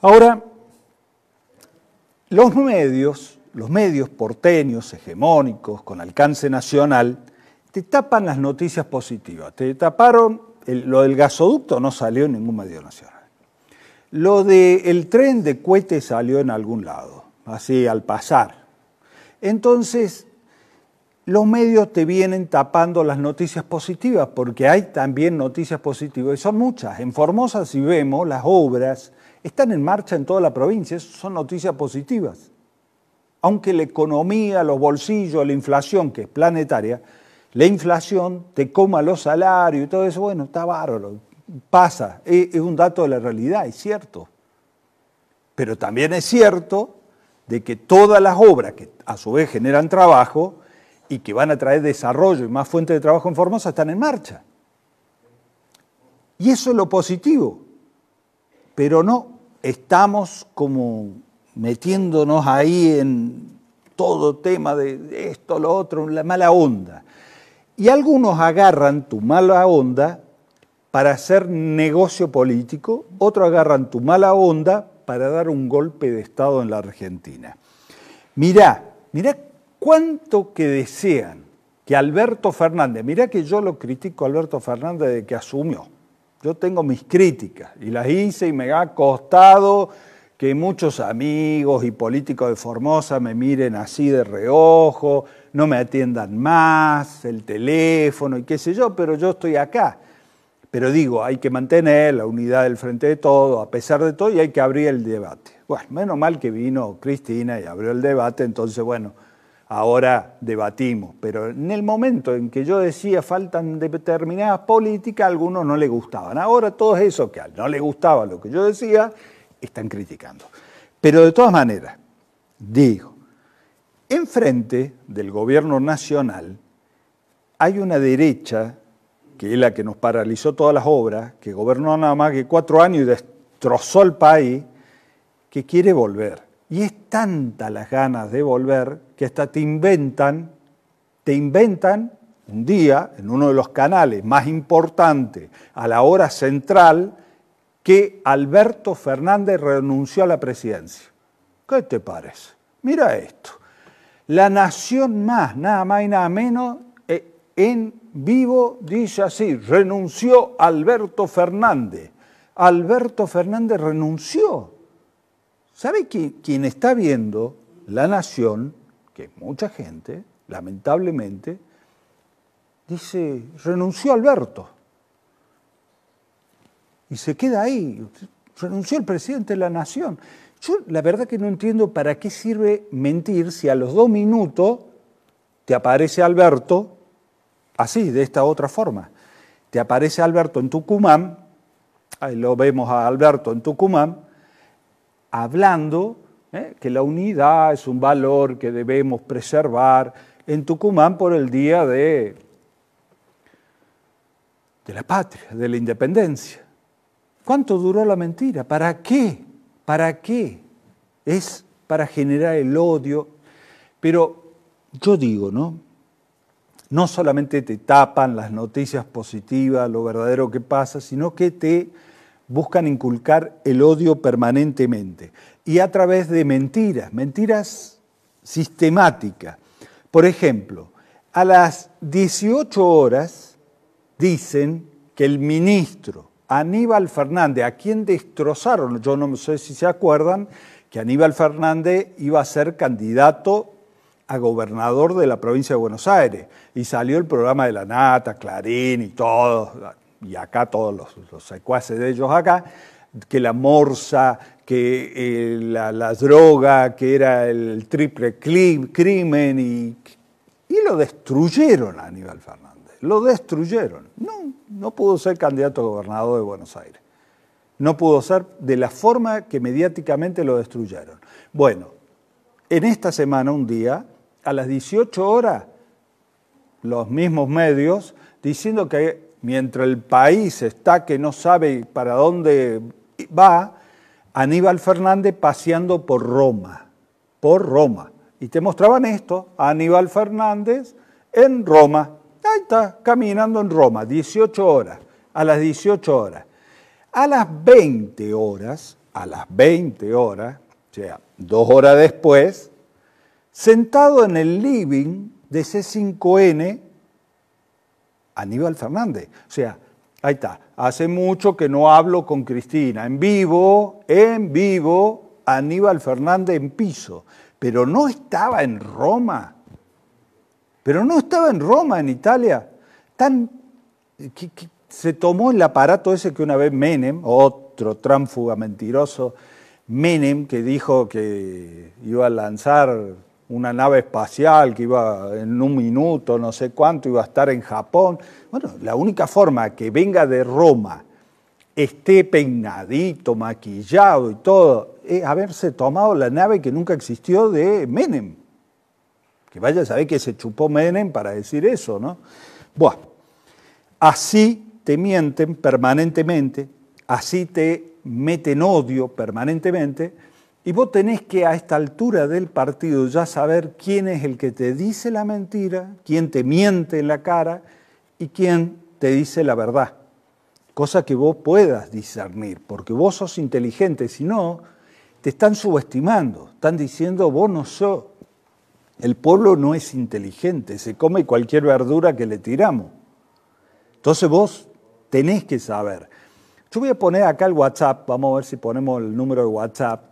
Ahora, los medios, los medios porteños, hegemónicos, con alcance nacional, te tapan las noticias positivas. Te taparon, lo del gasoducto no salió en ningún medio nacional. Lo del tren de cohete salió en algún lado, así al pasar. Entonces, los medios te vienen tapando las noticias positivas, porque hay también noticias positivas, y son muchas. En Formosa, si vemos las obras están en marcha en toda la provincia, son noticias positivas. Aunque la economía, los bolsillos, la inflación, que es planetaria, la inflación te coma los salarios y todo eso, bueno, está bárbaro, pasa, es, un dato de la realidad, es cierto. Pero también es cierto de que todas las obras que a su vez generan trabajo y que van a traer desarrollo y más fuentes de trabajo en Formosa están en marcha. Y eso es lo positivo, pero no estamos como metiéndonos ahí en todo tema de esto, lo otro, la mala onda. Y algunos agarran tu mala onda para hacer negocio político, otros agarran tu mala onda para dar un golpe de Estado en la Argentina. Mirá, mirá cuánto que desean que Alberto Fernández, mirá que yo lo critico a Alberto Fernández de que asumió, yo tengo mis críticas y las hice y me ha costado que muchos amigos y políticos de Formosa me miren así de reojo, no me atiendan más, el teléfono y qué sé yo, pero yo estoy acá. Pero digo, hay que mantener la unidad del frente de todo, a pesar de todo, y hay que abrir el debate. Bueno, menos mal que vino Cristina y abrió el debate, entonces, bueno, ahora debatimos. Pero en el momento en que yo decía faltan determinadas políticas, algunos no les gustaban. Ahora todos esos que no le gustaba lo que yo decía, están criticando. Pero de todas maneras, digo, enfrente del gobierno nacional hay una derecha, que es la que nos paralizó todas las obras, que gobernó nada más que cuatro años y destrozó el país, que quiere volver y es tanta las ganas de volver que hasta te inventan, te inventan un día en uno de los canales más importantes, a la hora central, que Alberto Fernández renunció a la presidencia. ¿Qué te parece? Mira esto. La Nación Más, nada más y nada menos, eh, en vivo dice así, renunció Alberto Fernández. Alberto Fernández renunció ¿Sabe que quien está viendo la nación, que mucha gente, lamentablemente, dice, renunció Alberto? Y se queda ahí, renunció el presidente de la nación. Yo la verdad que no entiendo para qué sirve mentir si a los dos minutos te aparece Alberto así, de esta otra forma. Te aparece Alberto en Tucumán, ahí lo vemos a Alberto en Tucumán, hablando ¿eh? que la unidad es un valor que debemos preservar en Tucumán por el día de, de la patria, de la independencia. ¿Cuánto duró la mentira? ¿Para qué? ¿Para qué? Es para generar el odio. Pero yo digo, ¿no? No solamente te tapan las noticias positivas, lo verdadero que pasa, sino que te buscan inculcar el odio permanentemente y a través de mentiras, mentiras sistemáticas. Por ejemplo, a las 18 horas dicen que el ministro Aníbal Fernández, a quien destrozaron, yo no sé si se acuerdan, que Aníbal Fernández iba a ser candidato a gobernador de la provincia de Buenos Aires. Y salió el programa de la Nata, Clarín y todo y acá todos los, secuaces de ellos acá, que la morsa, que eh, la, droga, que era el triple crimen, y, y lo destruyeron a Aníbal Fernández, lo destruyeron. No, no pudo ser candidato a gobernador de Buenos Aires. No pudo ser de la forma que mediáticamente lo destruyeron. Bueno, en esta semana, un día, a las 18 horas, los mismos medios, diciendo que mientras el país está que no sabe para dónde va, Aníbal Fernández paseando por Roma, por Roma. Y te mostraban esto, Aníbal Fernández en Roma. Ahí está, caminando en Roma, 18 horas, a las 18 horas. A las 20 horas, a las 20 horas, o sea, dos horas después, sentado en el living de C5N, Aníbal Fernández. O sea, ahí está. Hace mucho que no hablo con Cristina. En vivo, en vivo, Aníbal Fernández en piso. Pero no estaba en Roma. Pero no estaba en Roma, en Italia. Tan, se tomó el aparato ese que una vez Menem, otro tránfuga mentiroso, Menem, que dijo que iba a lanzar una nave espacial que iba en un minuto, no sé cuánto, iba a estar en Japón. Bueno, la única forma que venga de Roma, esté peinadito, maquillado y todo, es haberse tomado la nave que nunca existió de Menem. Que vaya a saber que se chupó Menem para decir eso, ¿no? Bueno, así te mienten permanentemente, así te meten odio permanentemente, y vos tenés que a esta altura del partido ya saber quién es el que te dice la mentira, quién te miente en la cara y quién te dice la verdad. Cosa que vos puedas discernir, porque vos sos inteligente, si no, te están subestimando, están diciendo vos no sos. El pueblo no es inteligente, se come cualquier verdura que le tiramos. Entonces vos tenés que saber. Yo voy a poner acá el WhatsApp, vamos a ver si ponemos el número de WhatsApp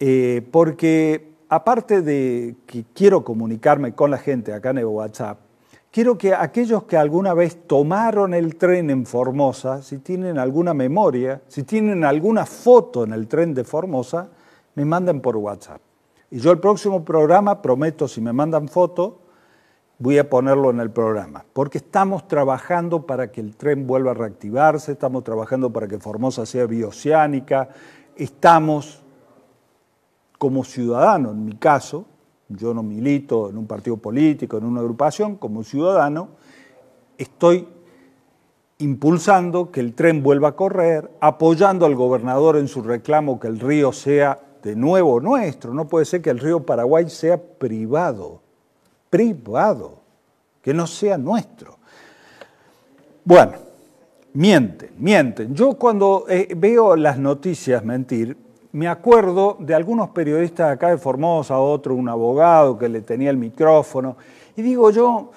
eh, porque aparte de que quiero comunicarme con la gente acá en el WhatsApp, quiero que aquellos que alguna vez tomaron el tren en Formosa, si tienen alguna memoria, si tienen alguna foto en el tren de Formosa, me manden por WhatsApp. Y yo el próximo programa, prometo, si me mandan foto, voy a ponerlo en el programa, porque estamos trabajando para que el tren vuelva a reactivarse, estamos trabajando para que Formosa sea bioceánica, estamos como ciudadano, en mi caso, yo no milito en un partido político, en una agrupación, como ciudadano, estoy impulsando que el tren vuelva a correr, apoyando al gobernador en su reclamo que el río sea de nuevo nuestro, no puede ser que el río Paraguay sea privado, privado, que no sea nuestro. Bueno, mienten, mienten. Yo cuando eh, veo las noticias mentir, me acuerdo de algunos periodistas acá de Formosa, otro, un abogado que le tenía el micrófono, y digo yo,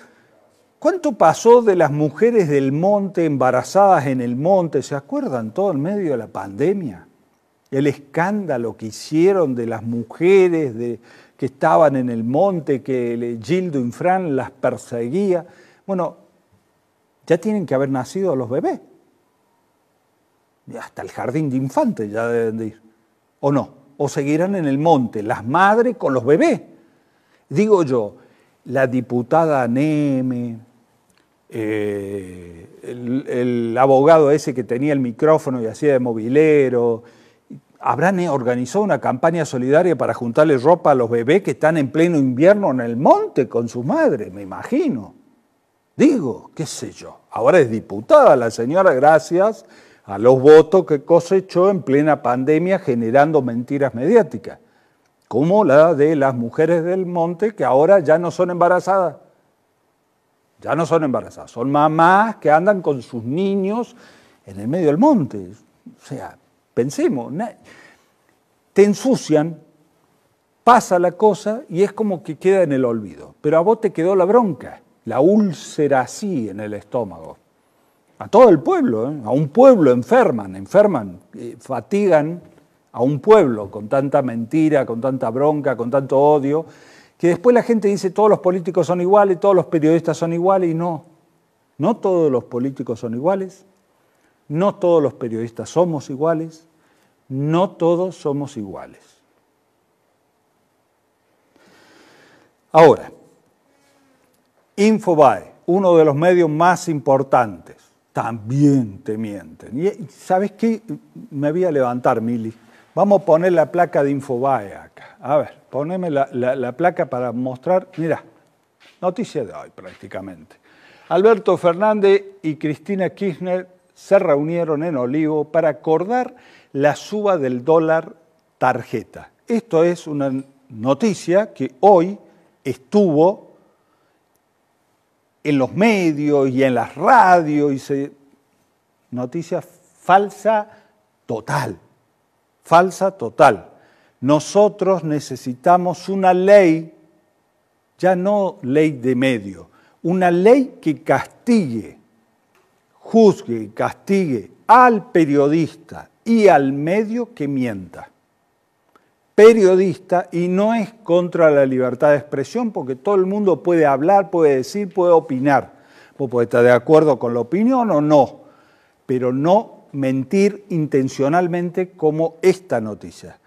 ¿cuánto pasó de las mujeres del monte embarazadas en el monte? ¿Se acuerdan todo en medio de la pandemia? El escándalo que hicieron de las mujeres de, que estaban en el monte, que Gildo Infran las perseguía. Bueno, ya tienen que haber nacido los bebés. Hasta el jardín de infantes ya deben de ir. ¿O no? ¿O seguirán en el monte las madres con los bebés? Digo yo, la diputada Neme, eh, el, abogado ese que tenía el micrófono y hacía de movilero, habrán organizado una campaña solidaria para juntarle ropa a los bebés que están en pleno invierno en el monte con su madre? me imagino. Digo, qué sé yo. Ahora es diputada la señora, gracias, a los votos que cosechó en plena pandemia generando mentiras mediáticas, como la de las mujeres del monte que ahora ya no son embarazadas. Ya no son embarazadas, son mamás que andan con sus niños en el medio del monte. O sea, pensemos, te ensucian, pasa la cosa y es como que queda en el olvido. Pero a vos te quedó la bronca, la úlcera así en el estómago a todo el pueblo, ¿eh? a un pueblo enferman, enferman, eh, fatigan a un pueblo con tanta mentira, con tanta bronca, con tanto odio, que después la gente dice todos los políticos son iguales, todos los periodistas son iguales y no, no todos los políticos son iguales, no todos los periodistas somos iguales, no todos somos iguales. Ahora, Infobae, uno de los medios más importantes también te mienten. Y ¿sabes qué? Me voy a levantar, Mili. Vamos a poner la placa de Infobae acá. A ver, poneme la, la placa para mostrar. Mirá, noticia de hoy prácticamente. Alberto Fernández y Cristina Kirchner se reunieron en Olivo para acordar la suba del dólar tarjeta. Esto es una noticia que hoy estuvo en los medios y en las radios. Y se... Noticia falsa total, falsa total. Nosotros necesitamos una ley, ya no ley de medio, una ley que castigue, juzgue y castigue al periodista y al medio que mienta periodista y no es contra la libertad de expresión porque todo el mundo puede hablar, puede decir, puede opinar. Vos podés estar de acuerdo con la opinión o no, pero no mentir intencionalmente como esta noticia.